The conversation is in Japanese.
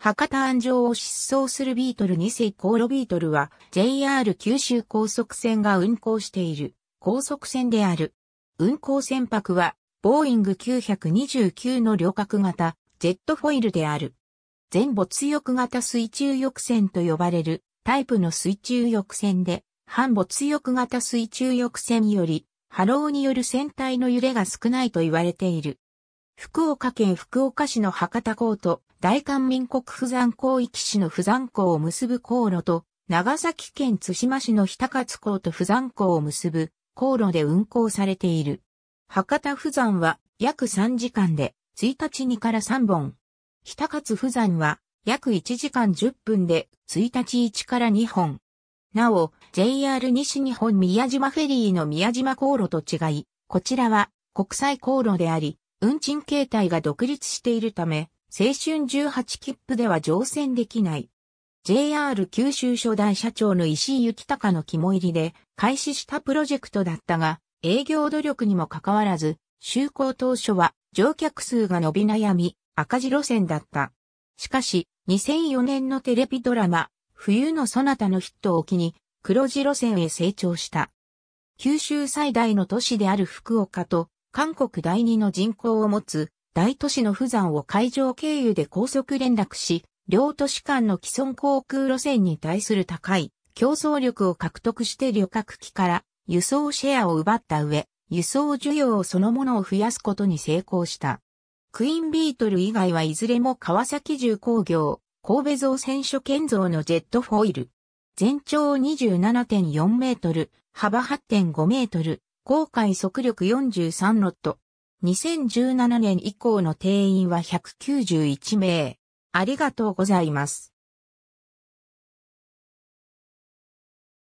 博多安城を失踪するビートル2世航路ビートルは JR 九州高速線が運行している高速線である。運行船舶はボーイング929の旅客型ジェットフォイルである。全没翼型水中翼船と呼ばれるタイプの水中翼船で、反没翼型水中翼船より波浪による船体の揺れが少ないと言われている。福岡県福岡市の博多港と大韓民国富山港域市の富山港を結ぶ航路と、長崎県津島市の日高津港と富山港を結ぶ航路で運航されている。博多富山は約3時間で1日2から3本。日高津富山は約1時間10分で1日1から2本。なお、JR 西日本宮島フェリーの宮島航路と違い、こちらは国際航路であり、運賃形態が独立しているため、青春18切符では乗船できない。JR 九州初代社長の石井幸隆の肝入りで開始したプロジェクトだったが、営業努力にもかかわらず、就航当初は乗客数が伸び悩み、赤字路線だった。しかし、2004年のテレビドラマ、冬のそなたのヒットを機に、黒字路線へ成長した。九州最大の都市である福岡と韓国第二の人口を持つ大都市の釜山を海上経由で高速連絡し、両都市間の既存航空路線に対する高い競争力を獲得して旅客機から輸送シェアを奪った上、輸送需要そのものを増やすことに成功した。クイーンビートル以外はいずれも川崎重工業、神戸造船所建造のジェットフォイル。全長27.4メートル、幅8.5メートル、航海速力43ノット。2017年以降の定員は191名。ありがとうございます。